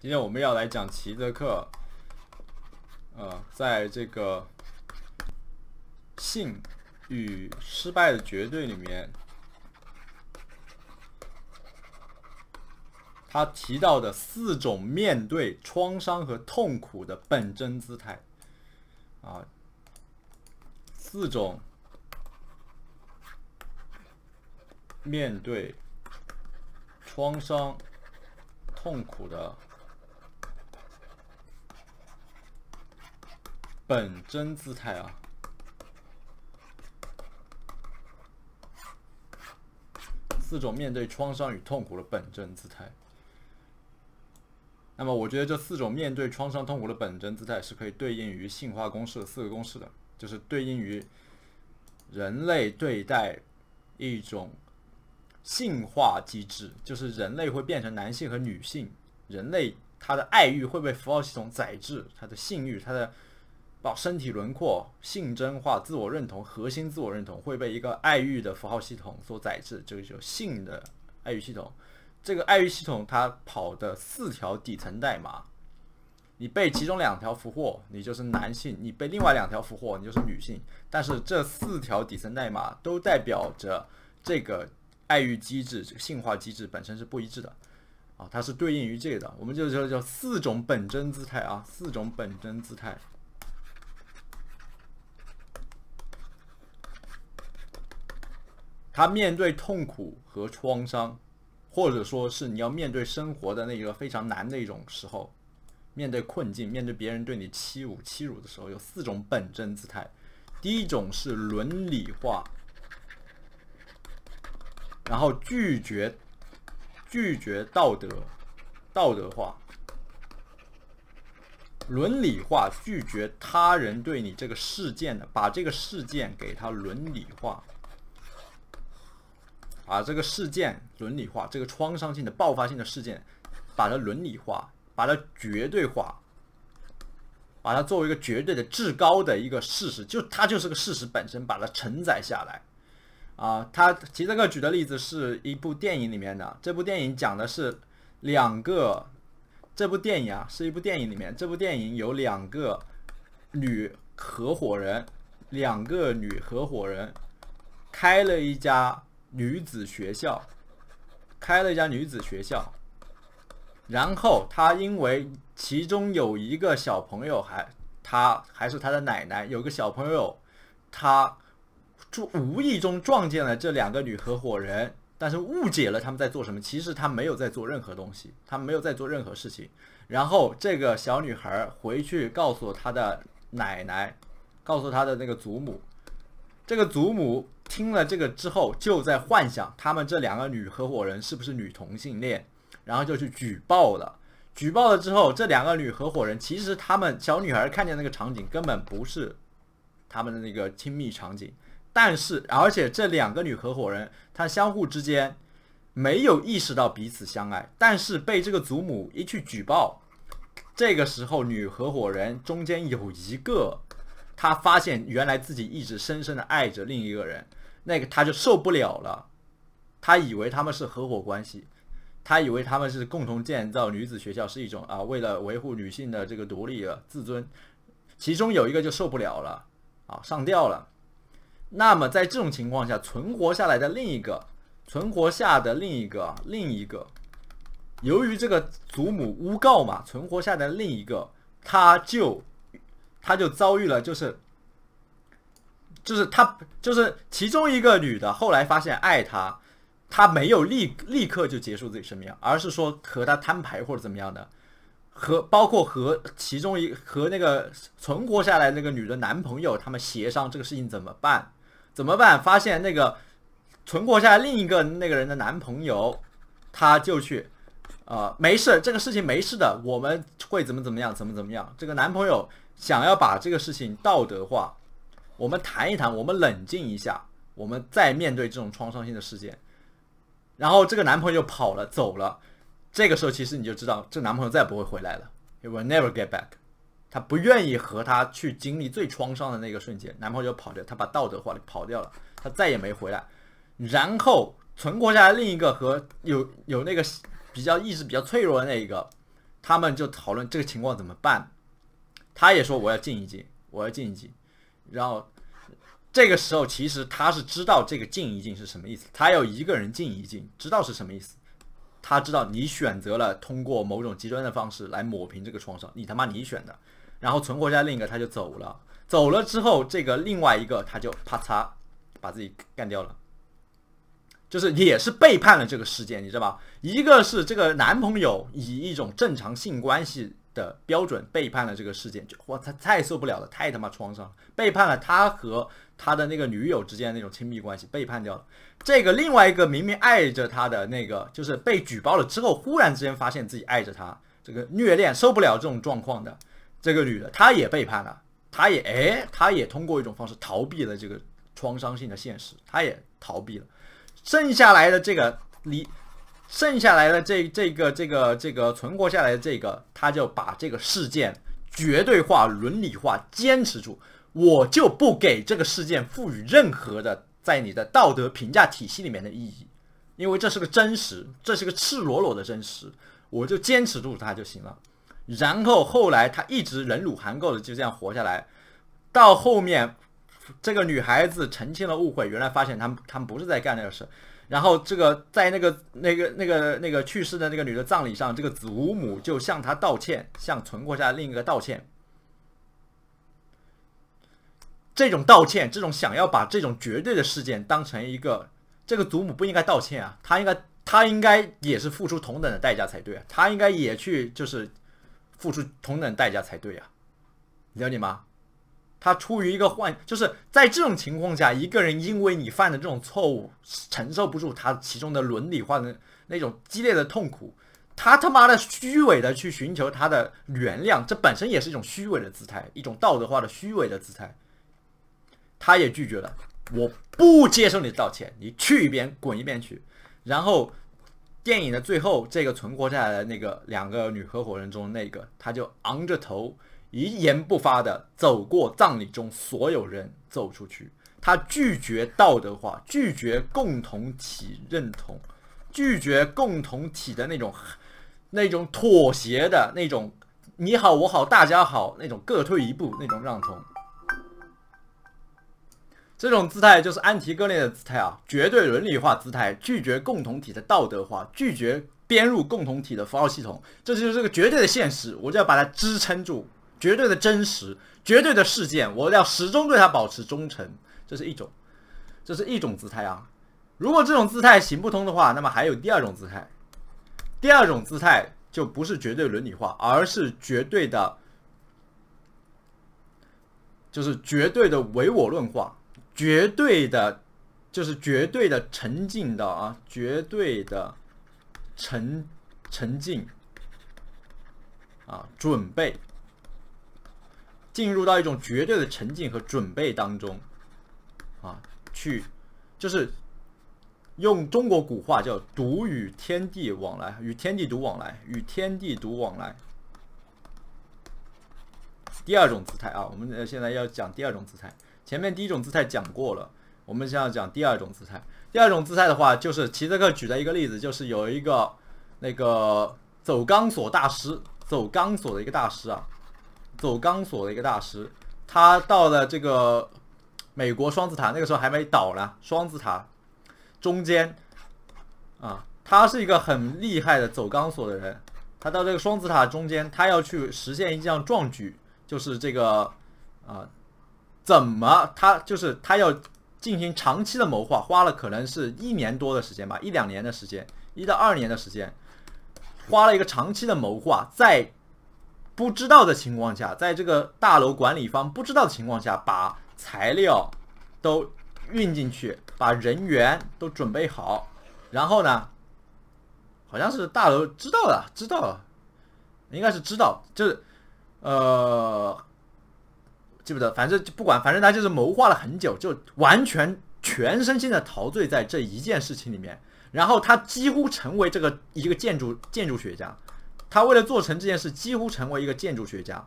今天我们要来讲齐泽克，呃，在这个《性与失败的绝对》里面，他提到的四种面对创伤和痛苦的本真姿态，啊，四种面对创伤痛苦的。本真姿态啊，四种面对创伤与痛苦的本真姿态。那么，我觉得这四种面对创伤痛苦的本真姿态是可以对应于性化公式的四个公式的，就是对应于人类对待一种性化机制，就是人类会变成男性和女性，人类他的爱欲会被符号系统载制，他的性欲，他的。把身体轮廓性征化，自我认同核心自我认同会被一个爱欲的符号系统所载制，这个就是性的爱欲系统。这个爱欲系统它跑的四条底层代码，你被其中两条俘获，你就是男性；你被另外两条俘获，你就是女性。但是这四条底层代码都代表着这个爱欲机制、这个性化机制本身是不一致的啊，它是对应于这个，的，我们就叫叫四种本真姿态啊，四种本真姿态。他面对痛苦和创伤，或者说是你要面对生活的那个非常难的一种时候，面对困境，面对别人对你欺侮、欺辱的时候，有四种本真姿态。第一种是伦理化，然后拒绝拒绝道德道德化，伦理化拒绝他人对你这个事件的，把这个事件给他伦理化。把这个事件伦理化，这个创伤性的爆发性的事件，把它伦理化，把它绝对化，把它作为一个绝对的至高的一个事实，就它就是个事实本身，把它承载下来。啊，他提这个举的例子是一部电影里面的，这部电影讲的是两个，这部电影啊是一部电影里面，这部电影有两个女合伙人，两个女合伙人开了一家。女子学校，开了一家女子学校。然后他因为其中有一个小朋友还，他还是他的奶奶，有个小朋友，他无意中撞见了这两个女合伙人，但是误解了他们在做什么。其实他没有在做任何东西，他没有在做任何事情。然后这个小女孩回去告诉她的奶奶，告诉她的那个祖母。这个祖母听了这个之后，就在幻想他们这两个女合伙人是不是女同性恋，然后就去举报了。举报了之后，这两个女合伙人其实他们小女孩看见那个场景根本不是他们的那个亲密场景，但是而且这两个女合伙人她相互之间没有意识到彼此相爱，但是被这个祖母一去举报，这个时候女合伙人中间有一个。他发现原来自己一直深深的爱着另一个人，那个他就受不了了，他以为他们是合伙关系，他以为他们是共同建造女子学校是一种啊，为了维护女性的这个独立的自尊，其中有一个就受不了了，啊，上吊了。那么在这种情况下，存活下来的另一个，存活下的另一个，另一个，由于这个祖母诬告嘛，存活下的另一个，他就。他就遭遇了，就是，就是他就是其中一个女的，后来发现爱他，他没有立立刻就结束自己生命，而是说和他摊牌或者怎么样的，和包括和其中一和那个存活下来那个女的男朋友他们协商这个事情怎么办？怎么办？发现那个存活下来另一个那个人的男朋友，他就去，呃，没事，这个事情没事的，我们会怎么怎么样，怎么怎么样，这个男朋友。想要把这个事情道德化，我们谈一谈，我们冷静一下，我们再面对这种创伤性的事件。然后这个男朋友跑了走了，这个时候其实你就知道，这男朋友再也不会回来了，he will never get back。他不愿意和他去经历最创伤的那个瞬间，男朋友跑掉，他把道德化跑掉了，他再也没回来。然后存活下来另一个和有有那个比较意识比较脆弱的那一个，他们就讨论这个情况怎么办。他也说我要静一静，我要静一静，然后这个时候其实他是知道这个静一静是什么意思，他要一个人静一静，知道是什么意思。他知道你选择了通过某种极端的方式来抹平这个创伤，你他妈你选的。然后存活下来另一个他就走了，走了之后这个另外一个他就啪嚓把自己干掉了，就是也是背叛了这个事件，你知道吧？一个是这个男朋友以一种正常性关系。的标准背叛了这个事件，就哇，他太受不了了，太他妈创伤了，背叛了他和他的那个女友之间的那种亲密关系，背叛掉了。这个另外一个明明爱着他的那个，就是被举报了之后，忽然之间发现自己爱着他，这个虐恋受不了这种状况的这个女的，她也背叛了，她也哎，她也通过一种方式逃避了这个创伤性的现实，她也逃避了。剩下来的这个离。剩下来的这这个这个这个存活下来的这个，他就把这个事件绝对化、伦理化，坚持住，我就不给这个事件赋予任何的在你的道德评价体系里面的意义，因为这是个真实，这是个赤裸裸的真实，我就坚持住它就行了。然后后来他一直忍辱含垢的就这样活下来，到后面这个女孩子澄清了误会，原来发现他们他们不是在干那个事。然后，这个在那个那个那个那个去世的那个女的葬礼上，这个祖母就向她道歉，向存活下的另一个道歉。这种道歉，这种想要把这种绝对的事件当成一个，这个祖母不应该道歉啊，她应该，她应该也是付出同等的代价才对啊，她应该也去就是付出同等代价才对你了解吗？他出于一个幻，就是在这种情况下，一个人因为你犯的这种错误，承受不住他其中的伦理化的那种激烈的痛苦，他他妈的虚伪的去寻求他的原谅，这本身也是一种虚伪的姿态，一种道德化的虚伪的姿态。他也拒绝了，我不接受你的道歉，你去一边滚一边去。然后电影的最后，这个存活下来的那个两个女合伙人中那个，他就昂着头。一言不发的走过葬礼中所有人走出去，他拒绝道德化，拒绝共同体认同，拒绝共同体的那种、那种妥协的那种，你好我好大家好那种各退一步那种让从，这种姿态就是安提戈内的姿态啊，绝对伦理化姿态，拒绝共同体的道德化，拒绝编入共同体的符号系统，这就是个绝对的现实，我就要把它支撑住。绝对的真实，绝对的事件，我要始终对它保持忠诚，这是一种，这是一种姿态啊。如果这种姿态行不通的话，那么还有第二种姿态，第二种姿态就不是绝对伦理化，而是绝对的，就是绝对的唯我论化，绝对的，就是绝对的沉浸的啊，绝对的沉沉浸，啊，准备。进入到一种绝对的沉浸和准备当中，啊，去，就是用中国古话叫“独与天地往来，与天地独往来，与天地独往来”。第二种姿态啊，我们现在要讲第二种姿态。前面第一种姿态讲过了，我们现在讲第二种姿态。第二种姿态的话，就是齐泽克举的一个例子，就是有一个那个走钢索大师，走钢索的一个大师啊。走钢索的一个大师，他到了这个美国双子塔，那个时候还没倒呢。双子塔中间，啊，他是一个很厉害的走钢索的人。他到这个双子塔中间，他要去实现一项壮举，就是这个啊，怎么他就是他要进行长期的谋划，花了可能是一年多的时间吧，一两年的时间，一到二年的时间，花了一个长期的谋划，在。不知道的情况下，在这个大楼管理方不知道的情况下，把材料都运进去，把人员都准备好，然后呢，好像是大楼知道了，知道，应该是知道，就是，呃，记不得，反正不管，反正他就是谋划了很久，就完全全身心的陶醉在这一件事情里面，然后他几乎成为这个一个建筑建筑学家。他为了做成这件事，几乎成为一个建筑学家，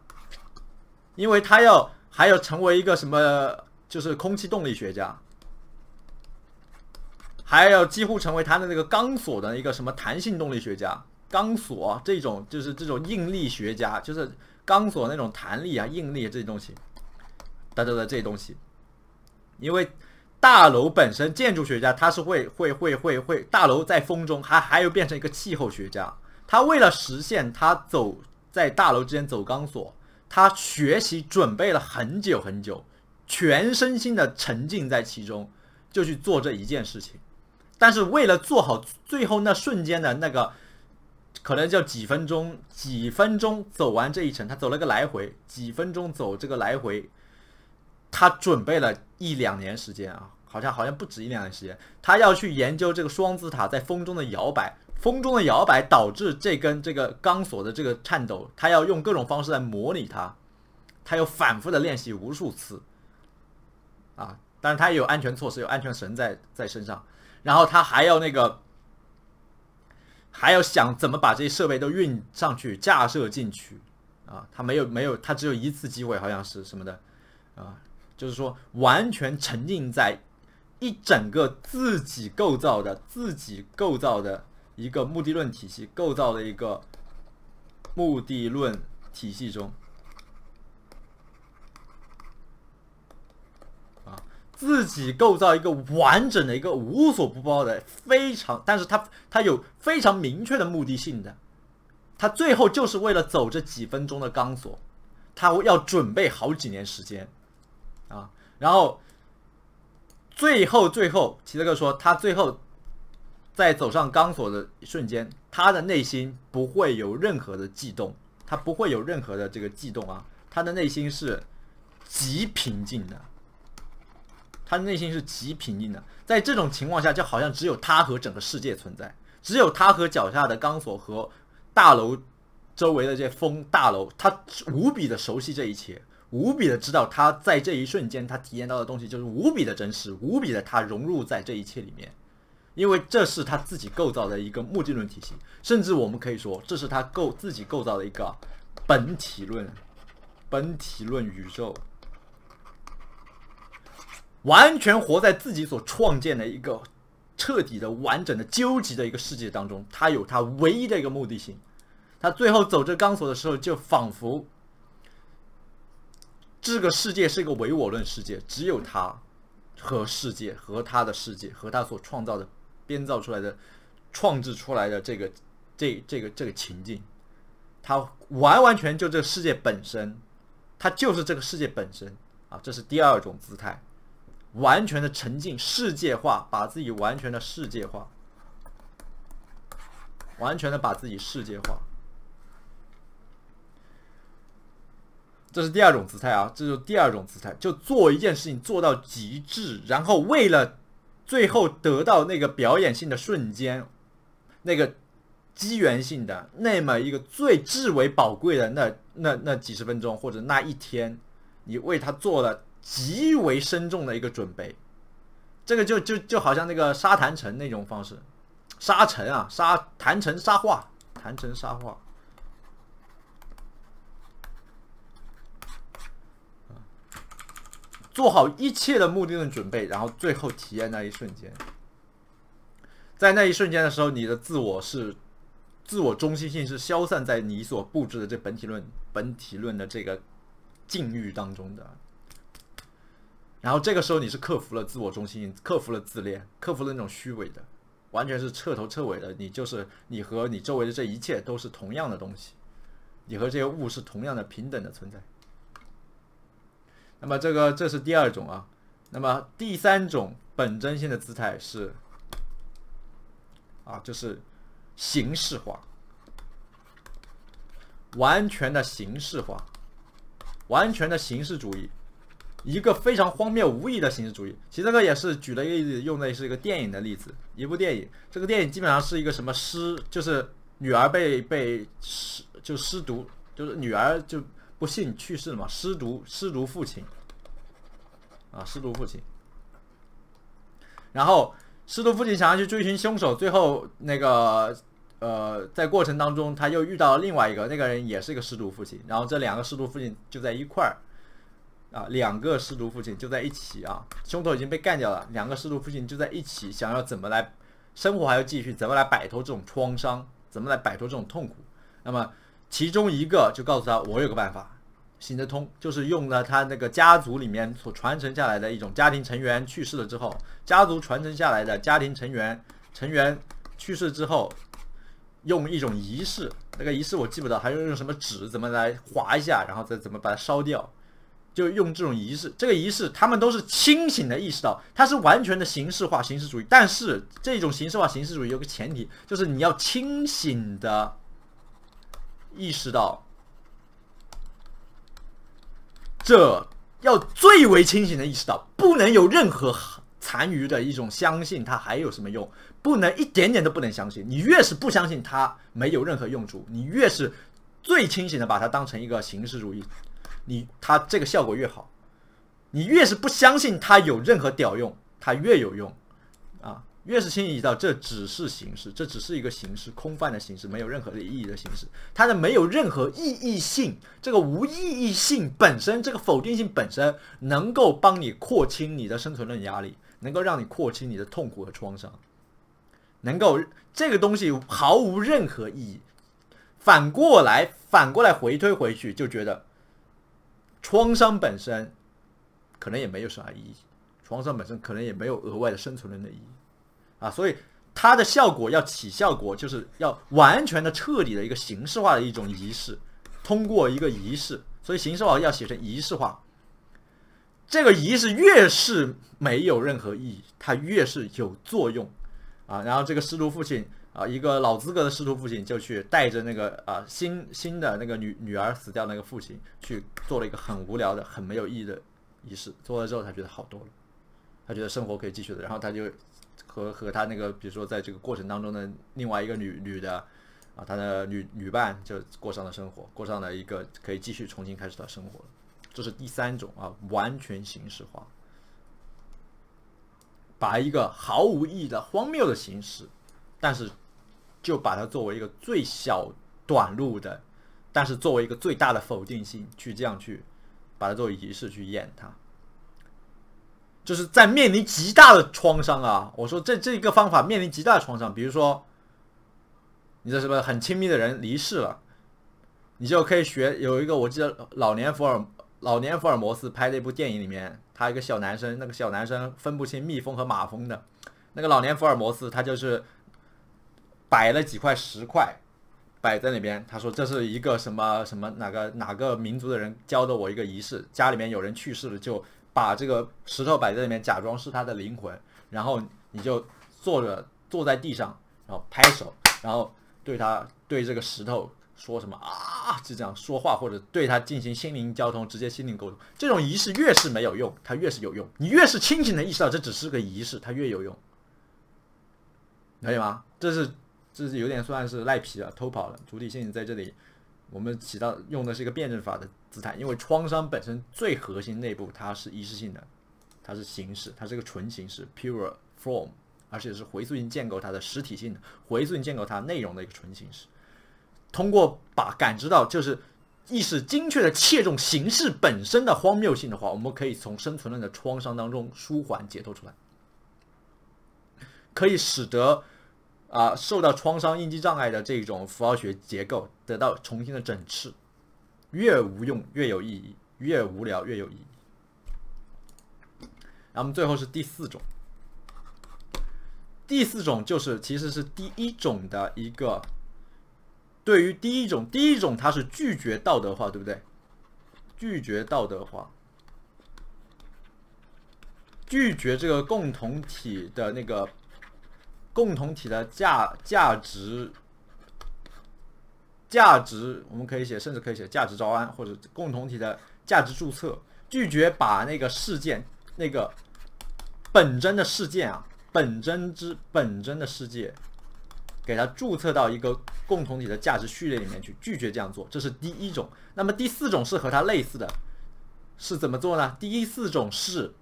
因为他要还要成为一个什么，就是空气动力学家，还要几乎成为他的那个钢索的一个什么弹性动力学家，钢索这种就是这种应力学家，就是钢索那种弹力啊、应力这些东西，等等的这些东西，因为大楼本身建筑学家他是会会会会会，大楼在风中还还有变成一个气候学家。他为了实现他走在大楼之间走钢索，他学习准备了很久很久，全身心的沉浸在其中，就去做这一件事情。但是为了做好最后那瞬间的那个，可能就几分钟，几分钟走完这一程，他走了个来回，几分钟走这个来回，他准备了一两年时间啊，好像好像不止一两年时间，他要去研究这个双子塔在风中的摇摆。风中的摇摆导致这根这个钢索的这个颤抖，他要用各种方式来模拟它，他要反复的练习无数次，啊，但是他也有安全措施，有安全绳在在身上，然后他还要那个，还要想怎么把这些设备都运上去架设进去，啊，他没有没有他只有一次机会好像是什么的，啊，就是说完全沉浸在一整个自己构造的自己构造的。一个目的论体系构造的一个目的论体系中，啊，自己构造一个完整的一个无所不包的非常，但是他他有非常明确的目的性的，他最后就是为了走这几分钟的钢索，他要准备好几年时间，啊，然后最后最后，奇德哥说他最后。在走上钢索的瞬间，他的内心不会有任何的悸动，他不会有任何的这个悸动啊，他的内心是极平静的。他的内心是极平静的，在这种情况下，就好像只有他和整个世界存在，只有他和脚下的钢索和大楼周围的这些风、大楼，他无比的熟悉这一切，无比的知道他在这一瞬间他体验到的东西就是无比的真实，无比的他融入在这一切里面。因为这是他自己构造的一个目的论体系，甚至我们可以说，这是他构自己构造的一个本体论、本体论宇宙，完全活在自己所创建的一个彻底的、完整的、究极的一个世界当中。他有他唯一的一个目的性，他最后走这钢索的时候，就仿佛这个世界是一个唯我论世界，只有他和世界和他的世界和他所创造的。编造出来的、创制出来的这个、这、这个、这个情境，它完完全就这个世界本身，它就是这个世界本身啊！这是第二种姿态，完全的沉浸世界化，把自己完全的世界化，完全的把自己世界化，这是第二种姿态啊！这就是第二种姿态，就做一件事情做到极致，然后为了。最后得到那个表演性的瞬间，那个机缘性的那么一个最至为宝贵的那那那几十分钟或者那一天，你为他做了极为深重的一个准备，这个就就就好像那个沙盘城那种方式，沙城啊，沙盘城沙化盘城沙化。做好一切的目的论准备，然后最后体验那一瞬间。在那一瞬间的时候，你的自我是，自我中心性是消散在你所布置的这本体论、本体论的这个境遇当中的。然后这个时候，你是克服了自我中心，克服了自恋，克服了那种虚伪的，完全是彻头彻尾的。你就是你和你周围的这一切都是同样的东西，你和这些物是同样的平等的存在。那么这个这是第二种啊，那么第三种本真性的姿态是，啊，就是形式化，完全的形式化，完全的形式主义，一个非常荒谬无义的形式主义。其实这个也是举了一个用的是一个电影的例子，一部电影，这个电影基本上是一个什么师，就是女儿被被师就师毒，就是女儿就。不幸去世了嘛，失独失独父亲，啊，失独父亲。然后师徒父亲想要去追寻凶手，最后那个呃，在过程当中他又遇到了另外一个那个人，也是一个师徒父亲。然后这两个师徒父亲就在一块儿啊，两个师徒父亲就在一起啊，凶手已经被干掉了。两个师徒父亲就在一起，想要怎么来生活还要继续，怎么来摆脱这种创伤，怎么来摆脱这种痛苦？那么其中一个就告诉他：“我有个办法。”行得通，就是用了他那个家族里面所传承下来的一种家庭成员去世了之后，家族传承下来的家庭成员成员去世之后，用一种仪式，那个仪式我记不得，还用用什么纸怎么来划一下，然后再怎么把它烧掉，就用这种仪式。这个仪式他们都是清醒的意识到，它是完全的形式化、形式主义。但是这种形式化、形式主义有个前提，就是你要清醒的意识到。这要最为清醒的意识到，不能有任何残余的一种相信，它还有什么用？不能一点点都不能相信。你越是不相信它没有任何用处，你越是最清醒的把它当成一个形式主义，你它这个效果越好。你越是不相信它有任何屌用，它越有用，啊。越是轻易到这只是形式，这只是一个形式、空泛的形式，没有任何的意义的形式，它的没有任何意义性。这个无意义性本身，这个否定性本身，能够帮你廓清你的生存论压力，能够让你廓清你的痛苦和创伤，能够这个东西毫无任何意义。反过来，反过来回推回去，就觉得创伤本身可能也没有啥意义，创伤本身可能也没有额外的生存论的意义。啊，所以它的效果要起效果，就是要完全的、彻底的一个形式化的一种仪式，通过一个仪式。所以形式化要写成仪式化。这个仪式越是没有任何意义，它越是有作用。啊，然后这个师徒父亲啊，一个老资格的师徒父亲，就去带着那个啊新新的那个女女儿死掉那个父亲，去做了一个很无聊的、很没有意义的仪式。做了之后，他觉得好多了，他觉得生活可以继续的，然后他就。和和他那个，比如说，在这个过程当中的另外一个女女的啊，他的女女伴就过上了生活，过上了一个可以继续重新开始的生活这是第三种啊，完全形式化，把一个毫无意义的、荒谬的形式，但是就把它作为一个最小短路的，但是作为一个最大的否定性去这样去把它作为仪式去验它。就是在面临极大的创伤啊！我说这这个方法面临极大的创伤，比如说，你的什么很亲密的人离世了，你就可以学有一个我记得老年福尔老年福尔摩斯拍的一部电影里面，他一个小男生，那个小男生分不清蜜蜂和马蜂的，那个老年福尔摩斯他就是摆了几块石块摆在那边，他说这是一个什么什么哪个哪个民族的人教的我一个仪式，家里面有人去世了就。把这个石头摆在里面，假装是他的灵魂，然后你就坐着坐在地上，然后拍手，然后对他对这个石头说什么啊，就这样说话或者对他进行心灵交通，直接心灵沟通。这种仪式越是没有用，它越是有用。你越是清醒的意识到这只是个仪式，它越有用，可以吗？这是这是有点算是赖皮了，偷跑了。主体性在这里。我们起到用的是一个辩证法的姿态，因为创伤本身最核心内部，它是一致性的，它是形式，它是个纯形式 （pure form），而且是回溯性建构它的实体性的，回溯性建构它内容的一个纯形式。通过把感知到就是意识精确的切中形式本身的荒谬性的话，我们可以从生存论的创伤当中舒缓解脱出来，可以使得。啊，受到创伤应激障碍的这种符号学结构得到重新的整治，越无用越有意义，越无聊越有意义。然后我们最后是第四种，第四种就是其实是第一种的一个，对于第一种，第一种它是拒绝道德化，对不对？拒绝道德化，拒绝这个共同体的那个。共同体的价价值价值，我们可以写，甚至可以写价值招安，或者共同体的价值注册，拒绝把那个事件、那个本真的事件啊，本真之本真的世界，给它注册到一个共同体的价值序列里面去，拒绝这样做，这是第一种。那么第四种是和它类似的，是怎么做呢？第四种是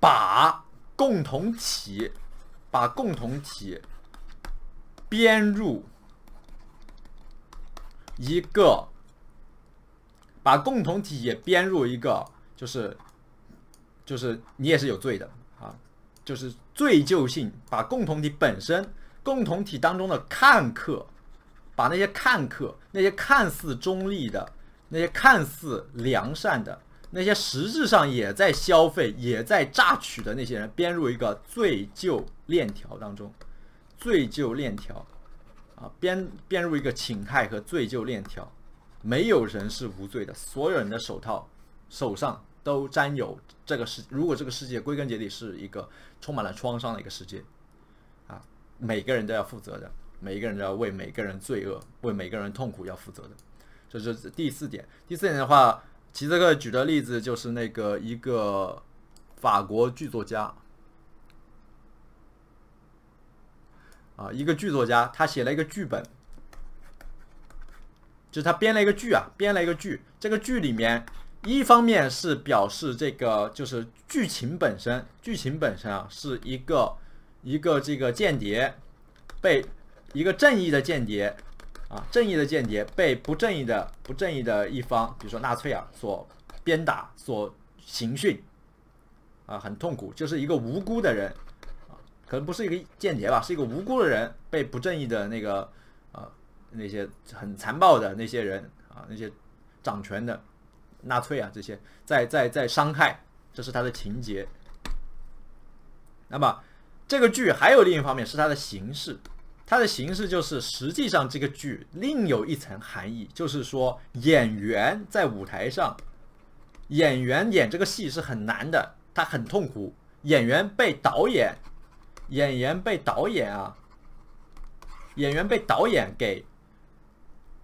把共同体。把共同体编入一个，把共同体也编入一个，就是就是你也是有罪的啊，就是罪疚性。把共同体本身、共同体当中的看客，把那些看客、那些看似中立的、那些看似良善的。那些实质上也在消费、也在榨取的那些人，编入一个罪疚链条当中，罪疚链条，啊，编编入一个侵害和罪疚链条，没有人是无罪的，所有人的手套手上都沾有这个世。如果这个世界归根结底是一个充满了创伤的一个世界，啊，每个人都要负责的，每一个人都要为每个人罪恶、为每个人痛苦要负责的，这是第四点。第四点的话。其实，这个举的例子就是那个一个法国剧作家，啊，一个剧作家，他写了一个剧本，就是他编了一个剧啊，编了一个剧。这个剧里面，一方面是表示这个就是剧情本身，剧情本身啊是一个一个这个间谍被一个正义的间谍。啊，正义的间谍被不正义的、不正义的一方，比如说纳粹啊，所鞭打、所刑讯，啊，很痛苦，就是一个无辜的人，啊，可能不是一个间谍吧，是一个无辜的人，被不正义的那个，啊，那些很残暴的那些人，啊，那些掌权的纳粹啊，这些在在在伤害，这是他的情节。那么，这个剧还有另一方面是它的形式。它的形式就是，实际上这个剧另有一层含义，就是说演员在舞台上，演员演这个戏是很难的，他很痛苦。演员被导演，演员被导演啊，演员被导演给，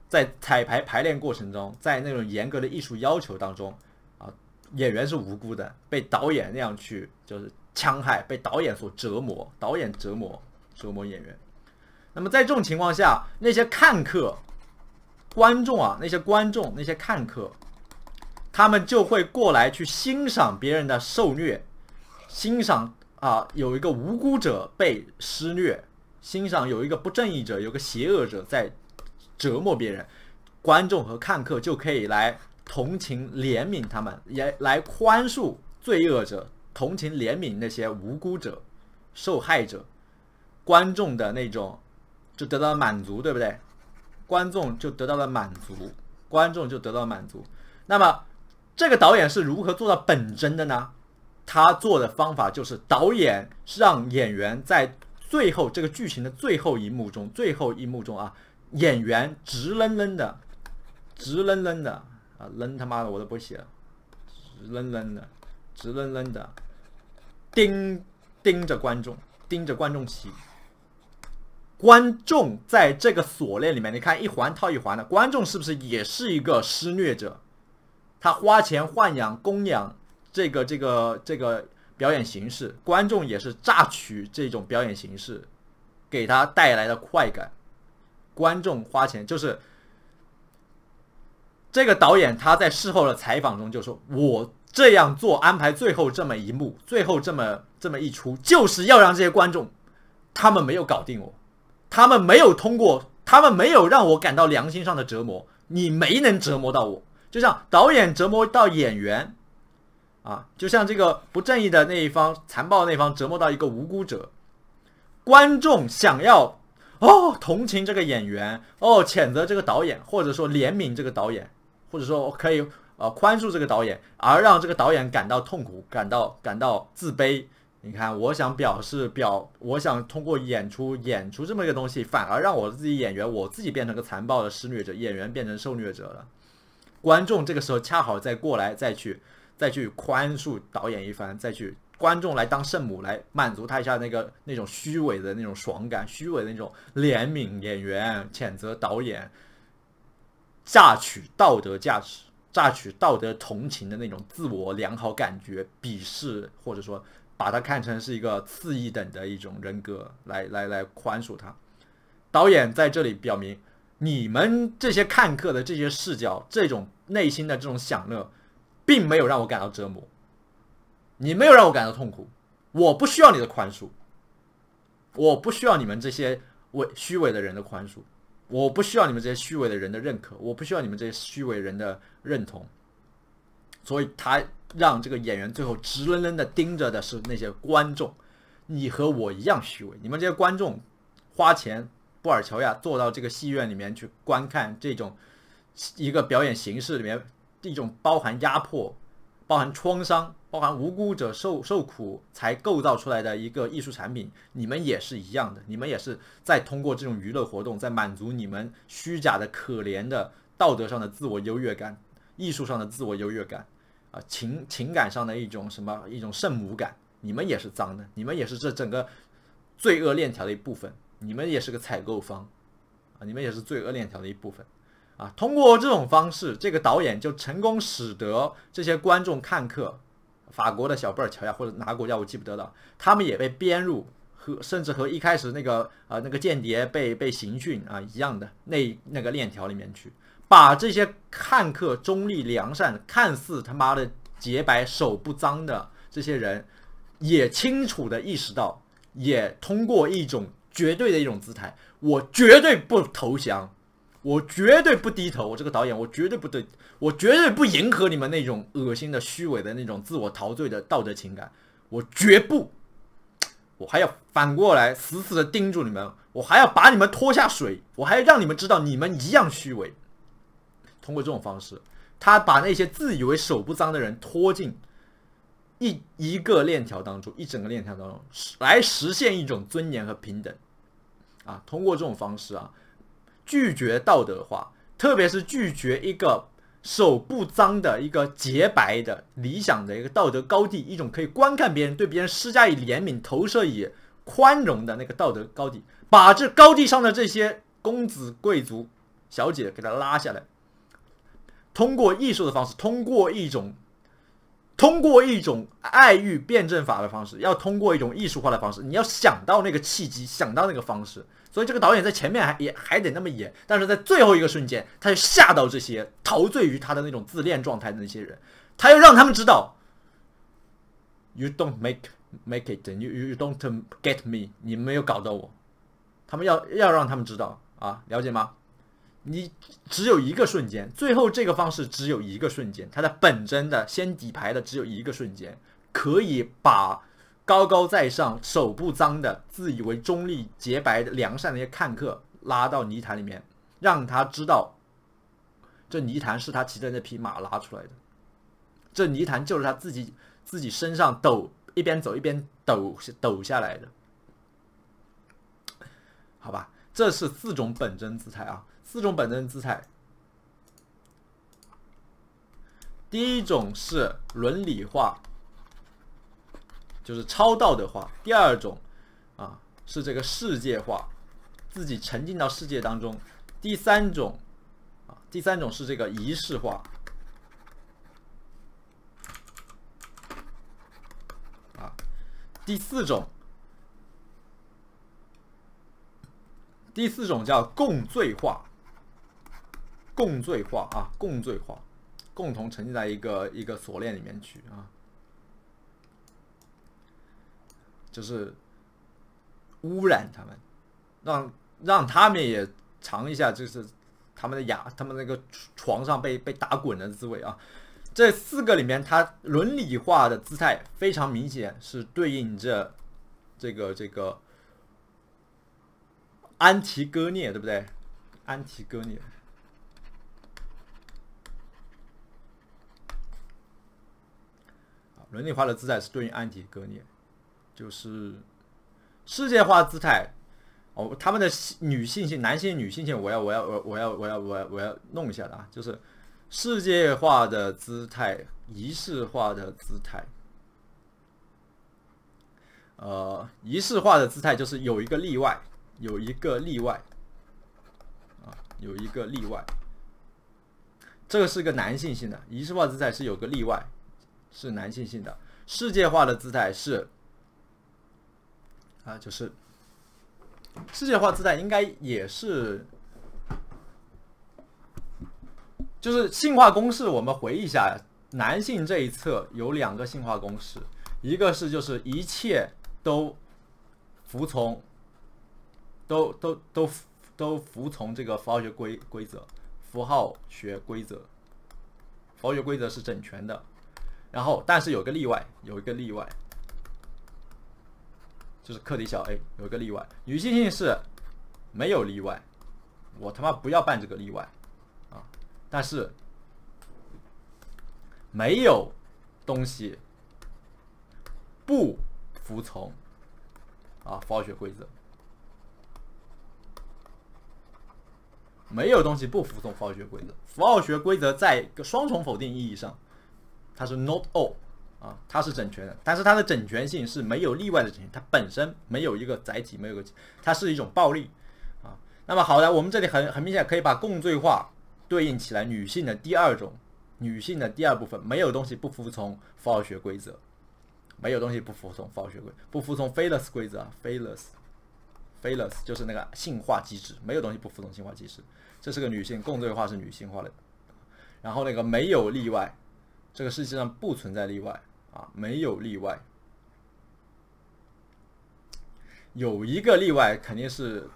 在彩排排练过程中，在那种严格的艺术要求当中，啊，演员是无辜的，被导演那样去就是戕害，被导演所折磨，导演折磨折磨演员。那么在这种情况下，那些看客、观众啊，那些观众、那些看客，他们就会过来去欣赏别人的受虐，欣赏啊有一个无辜者被施虐，欣赏有一个不正义者、有个邪恶者在折磨别人，观众和看客就可以来同情怜悯他们，也来宽恕罪恶者，同情怜悯那些无辜者、受害者，观众的那种。就得到了满足，对不对？观众就得到了满足，观众就得到满足。那么，这个导演是如何做到本真的呢？他做的方法就是，导演是让演员在最后这个剧情的最后一幕中，最后一幕中啊，演员直愣愣的，直愣愣的啊，愣他妈的我都不写了，直愣愣的，直愣愣的，盯盯着观众，盯着观众席。观众在这个锁链里面，你看一环套一环的，观众是不是也是一个施虐者？他花钱豢养、供养这个、这个、这个表演形式，观众也是榨取这种表演形式给他带来的快感。观众花钱，就是这个导演他在事后的采访中就说：“我这样做安排，最后这么一幕，最后这么这么一出，就是要让这些观众，他们没有搞定我。”他们没有通过，他们没有让我感到良心上的折磨。你没能折磨到我，就像导演折磨到演员，啊，就像这个不正义的那一方、残暴那一方折磨到一个无辜者。观众想要哦同情这个演员，哦谴责这个导演，或者说怜悯这个导演，或者说可以呃宽恕这个导演，而让这个导演感到痛苦、感到感到自卑。你看，我想表示表，我想通过演出演出这么一个东西，反而让我自己演员，我自己变成个残暴的施虐者，演员变成受虐者了。观众这个时候恰好再过来，再去再去宽恕导演一番，再去观众来当圣母，来满足他一下那个那种虚伪的那种爽感，虚伪的那种怜悯演员、谴责导演、榨取道德价值、榨取道德同情的那种自我良好感觉、鄙视或者说。把它看成是一个次一等的一种人格来来来宽恕他，导演在这里表明，你们这些看客的这些视角，这种内心的这种享乐，并没有让我感到折磨，你没有让我感到痛苦，我不需要你的宽恕，我不需要你们这些伪虚伪的人的宽恕，我不需要你们这些虚伪的人的认可，我不需要你们这些虚伪人的认同，所以他。让这个演员最后直愣愣的盯着的是那些观众，你和我一样虚伪。你们这些观众花钱，布尔乔亚坐到这个戏院里面去观看这种一个表演形式里面一种包含压迫、包含创伤、包含无辜者受受苦才构造出来的一个艺术产品，你们也是一样的，你们也是在通过这种娱乐活动，在满足你们虚假的可怜的道德上的自我优越感、艺术上的自我优越感。啊，情情感上的一种什么一种圣母感，你们也是脏的，你们也是这整个罪恶链条的一部分，你们也是个采购方，啊，你们也是罪恶链条的一部分，啊，通过这种方式，这个导演就成功使得这些观众看客，法国的小布尔乔亚或者哪个国家我记不得了，他们也被编入和甚至和一开始那个啊那个间谍被被刑讯啊一样的那那个链条里面去。把这些看客、中立、良善、看似他妈的洁白、手不脏的这些人，也清楚的意识到，也通过一种绝对的一种姿态，我绝对不投降，我绝对不低头。我这个导演，我绝对不对，我绝对不迎合你们那种恶心的、虚伪的那种自我陶醉的道德情感。我绝不，我还要反过来死死的盯住你们，我还要把你们拖下水，我还要让你们知道你们一样虚伪。通过这种方式，他把那些自以为手不脏的人拖进一一个链条当中，一整个链条当中，来实现一种尊严和平等。啊，通过这种方式啊，拒绝道德化，特别是拒绝一个手不脏的一个洁白的理想的一个道德高地，一种可以观看别人、对别人施加以怜悯、投射以宽容的那个道德高地，把这高地上的这些公子贵族小姐给他拉下来。通过艺术的方式，通过一种，通过一种爱欲辩证法的方式，要通过一种艺术化的方式。你要想到那个契机，想到那个方式。所以这个导演在前面还也还得那么演，但是在最后一个瞬间，他就吓到这些陶醉于他的那种自恋状态的那些人。他要让他们知道，You don't make make it，you you don't get me，你没有搞到我。他们要要让他们知道啊，了解吗？你只有一个瞬间，最后这个方式只有一个瞬间，它的本真的先底牌的只有一个瞬间，可以把高高在上、手不脏的、自以为中立、洁白、良善的一些看客拉到泥潭里面，让他知道，这泥潭是他骑的那匹马拉出来的，这泥潭就是他自己自己身上抖，一边走一边抖抖下来的，好吧，这是四种本真姿态啊。四种本能姿态，第一种是伦理化，就是超道德化；第二种，啊，是这个世界化，自己沉浸到世界当中；第三种，啊，第三种是这个仪式化，啊；第四种，第四种叫共罪化。共罪化啊，共罪化，共同沉浸在一个一个锁链里面去啊，就是污染他们，让让他们也尝一下，就是他们的牙，他们那个床上被被打滚的滋味啊。这四个里面，他伦理化的姿态非常明显，是对应着这个这个安提戈涅，对不对？安提戈涅。伦理化的姿态是对应安体割裂，就是世界化姿态哦，他们的女性性、男性女性性，我要我要我我要我要我要弄一下的啊，就是世界化的姿态、仪式化的姿态，呃，仪式化的姿态就是有一个例外，有一个例外啊，有一个例外，这个是个男性性的仪式化姿态是有个例外。是男性性的世界化的姿态是，啊，就是世界化姿态应该也是，就是性化公式。我们回忆一下，男性这一侧有两个性化公式，一个是就是一切都服从，都都都都服从这个符号学规规则，符号学规则，符号学规则是整全的。然后，但是有个例外，有一个例外，就是课题小 A 有一个例外，语境性是没有例外，我他妈不要办这个例外啊！但是没有东西不服从啊符号学规则，没有东西不服从符号学规则，符号学规则在一个双重否定意义上。它是 not all，啊，它是整全的，但是它的整全性是没有例外的整全，它本身没有一个载体，没有个，它是一种暴力，啊，那么好的，我们这里很很明显可以把共罪化对应起来，女性的第二种，女性的第二部分，没有东西不服从法学规则，没有东西不服从法学规，不服从 f a i l u s 规则 f a i l e s s f a l s s 就是那个性化机制，没有东西不服从性化机制，这是个女性共罪化是女性化的，然后那个没有例外。这个世界上不存在例外啊，没有例外。有一个例外肯定是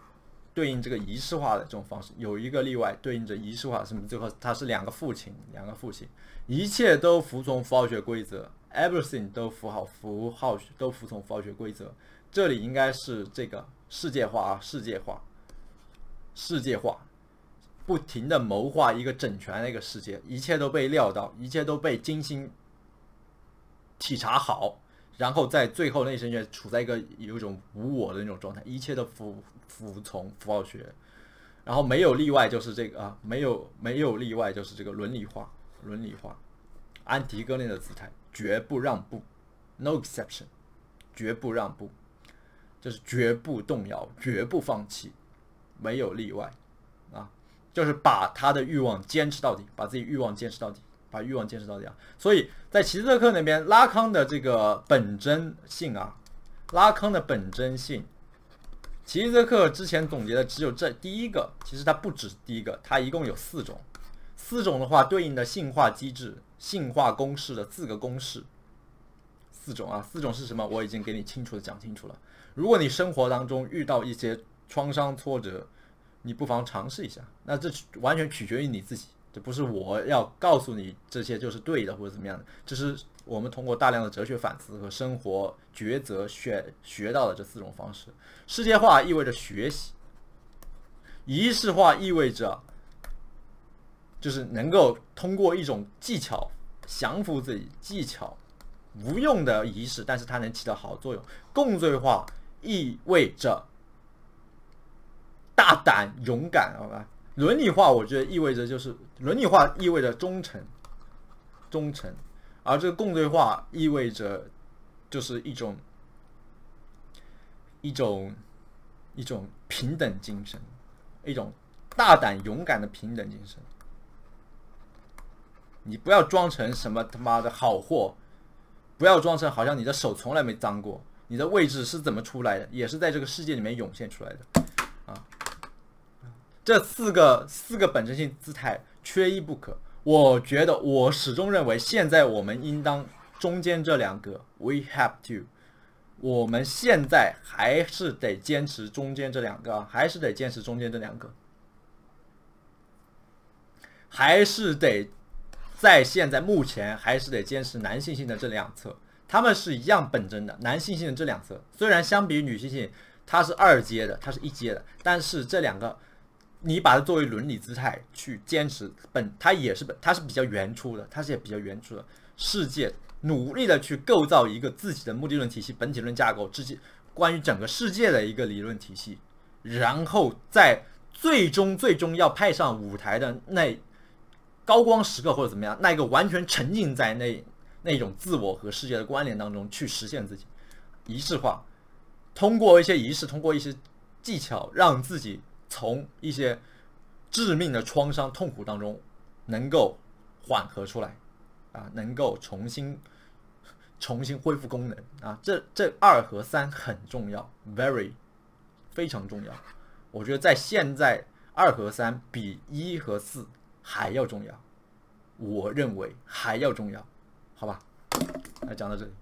对应这个仪式化的这种方式，有一个例外对应着仪式化。什么？最后他是两个父亲，两个父亲，一切都服从符号学规则，everything 都符号符号都服从符号学规则。这里应该是这个世界化啊，世界化，世界化。不停的谋划一个整全的一个世界，一切都被料到，一切都被精心体察好，然后在最后那瞬间处在一个有一种无我的那种状态，一切都服服从符号学，然后没有例外就是这个啊，没 有没有例外就是这个伦理化伦理化，安迪戈内的姿态绝不让步，no exception，绝不让步，就是绝不动摇，绝不放弃，没有例外。就是把他的欲望坚持到底，把自己欲望坚持到底，把欲望坚持到底啊！所以在齐泽克那边，拉康的这个本真性啊，拉康的本真性，齐泽克之前总结的只有这第一个，其实它不止第一个，它一共有四种，四种的话对应的性化机制、性化公式的四个公式，四种啊，四种是什么？我已经给你清楚的讲清楚了。如果你生活当中遇到一些创伤挫折，你不妨尝试一下，那这完全取决于你自己，这不是我要告诉你这些就是对的或者怎么样的，这是我们通过大量的哲学反思和生活抉择学学到的这四种方式。世界化意味着学习，仪式化意味着就是能够通过一种技巧降服自己，技巧无用的仪式，但是它能起到好作用。共罪化意味着。大胆勇敢，好吧。伦理化，我觉得意味着就是伦理化意味着忠诚，忠诚。而这个共对化意味着就是一种一种一种平等精神，一种大胆勇敢的平等精神。你不要装成什么他妈的好货，不要装成好像你的手从来没脏过，你的位置是怎么出来的，也是在这个世界里面涌现出来的。这四个四个本真性姿态缺一不可。我觉得，我始终认为，现在我们应当中间这两个，we have to。我们现在还是得坚持中间这两个，还是得坚持中间这两个，还是得在现在目前还是得坚持男性性的这两侧，他们是一样本真的。男性性的这两侧，虽然相比于女性性它是二阶的，它是一阶的，但是这两个。你把它作为伦理姿态去坚持本，它也是本，它是比较原初的，它是也比较原初的世界，努力的去构造一个自己的目的论体系、本体论架构，自己关于整个世界的一个理论体系，然后在最终最终要派上舞台的那高光时刻或者怎么样，那个完全沉浸在那那种自我和世界的关联当中去实现自己仪式化，通过一些仪式，通过一些技巧让自己。从一些致命的创伤痛苦当中能够缓和出来，啊，能够重新 重新恢复功能，啊，这这二和三很重要，very 非常重要，我觉得在现在二和三比一和四还要重要，我认为还要重要，好吧，那讲到这里。